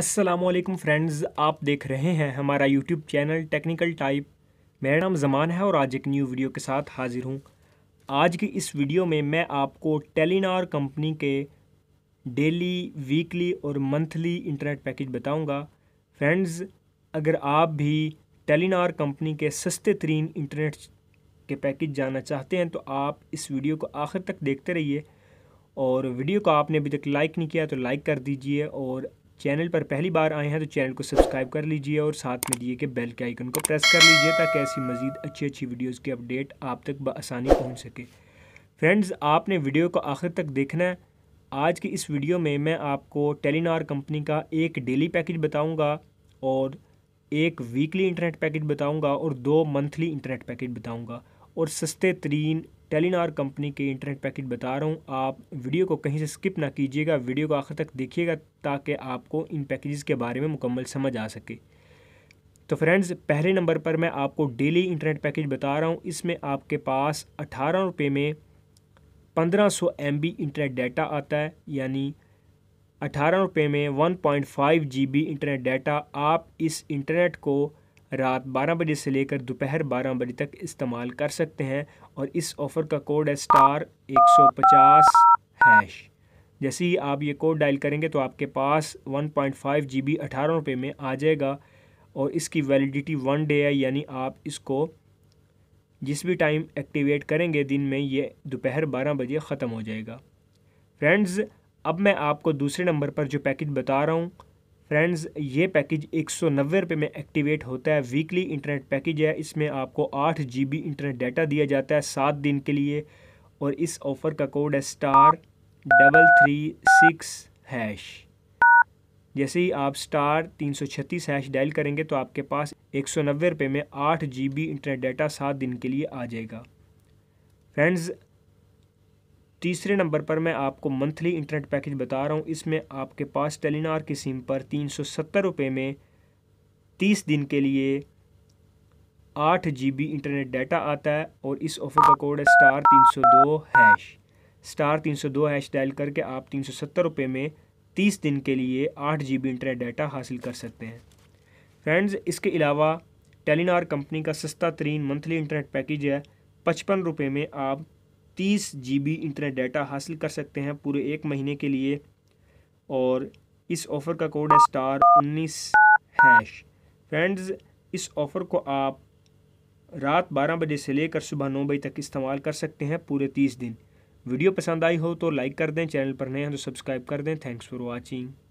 Aslam friends आप देख रहे हैं हमारा यूट्यूब चैनल टेक्निकल टाइप मेरा नाम जमान है और आज एक न्यू वीडियो के साथ हाजिर हूँ आज की इस वीडियो में मैं आपको टेलीनार कंपनी के डेली वीकली और मंथली इंटरनेट पैकेज बताऊँगा फ्रेंड्स अगर आप भी टेलीनार कंपनी के सस्ते तरीन इंटरनेट के पैकेज जानना चाहते हैं तो आप इस वीडियो को आखिर तक देखते रहिए और वीडियो को आपने अभी तक लाइक नहीं किया तो लाइक कर दीजिए और चैनल पर पहली बार आए हैं तो चैनल को सब्सक्राइब कर लीजिए और साथ में दिए गए बेल के आइकन को प्रेस कर लीजिए ताकि ऐसी मज़ीद अच्छी अच्छी वीडियोस की अपडेट आप तक बसानी पहुंच सके फ्रेंड्स आपने वीडियो को आखिर तक देखना है आज की इस वीडियो में मैं आपको टेलीनार कंपनी का एक डेली पैकेज बताऊँगा और एक वीकली इंटरनेट पैकेज बताऊँगा और दो मंथली इंटरनेट पैकेज बताऊँगा और सस्ते तरीन टेलीनार कंपनी के इंटरनेट पैकेट बता रहा हूँ आप वीडियो को कहीं से स्किप ना कीजिएगा वीडियो को आखिर तक देखिएगा ताकि आपको इन पैकेजेस के बारे में मुकम्मल समझ आ सके तो फ्रेंड्स पहले नंबर पर मैं आपको डेली इंटरनेट पैकेज बता रहा हूँ इसमें आपके पास अठारह रुपये में पंद्रह सौ एम बी इंटरनेट डाटा आता है यानी अठारह रुपये में one point five G B internet data आप इस इंटरनेट को रात 12 बजे से लेकर दोपहर 12 बजे तक इस्तेमाल कर सकते हैं और इस ऑफ़र का कोड है स्टार 150 हैश जैसे ही आप ये कोड डायल करेंगे तो आपके पास 1.5 पॉइंट फाइव जी बी अठारह रुपये में आ जाएगा और इसकी वैलिडिटी वन डे है यानी आप इसको जिस भी टाइम एक्टिवेट करेंगे दिन में ये दोपहर बारह बजे ख़त्म हो जाएगा फ्रेंड्स अब मैं आपको दूसरे नंबर पर जो पैकेज बता रहा हूँ फ्रेंड्स ये पैकेज एक सौ में एक्टिवेट होता है वीकली इंटरनेट पैकेज है इसमें आपको आठ जी बी इंटरनेट डाटा दिया जाता है सात दिन के लिए और इस ऑफ़र का कोड है star double three six hash जैसे ही आप स्टार तीन सौ छत्तीस हैश डायल करेंगे तो आपके पास एक सौ नब्बे रुपये में आठ जी बी इंटरनेट डाटा सात दिन के लिए आ जाएगा फ्रेंड्स तीसरे नंबर पर मैं आपको मंथली इंटरनेट पैकेज बता रहा हूँ इसमें आपके पास टेलीनार की सिम पर तीन सौ सत्तर रुपये में तीस दिन के लिए आठ जी बी इंटरनेट डाटा आता है और इस ऑफ़र का कोड है स्टार तीन सौ दो हैश स्टार तीन सौ दो हैश डायल करके आप तीन सौ सत्तर रुपये में तीस दिन के लिए आठ जी बी इंटरनेट डाटा हासिल कर सकते हैं फ्रेंड्स इसके अलावा टेलीनार कंपनी का सस्ता तरीन मंथली इंटरनेट पैकेज है पचपन रुपये में आप तीस जी इंटरनेट डाटा हासिल कर सकते हैं पूरे एक महीने के लिए और इस ऑफ़र का कोड है स्टार उन्नीस हैश फ्रेंड्स इस ऑफ़र को आप रात 12 बजे से लेकर सुबह नौ बजे तक इस्तेमाल कर सकते हैं पूरे 30 दिन वीडियो पसंद आई हो तो लाइक कर दें चैनल पर नए हैं तो सब्सक्राइब कर दें थैंक्स फॉर वॉचिंग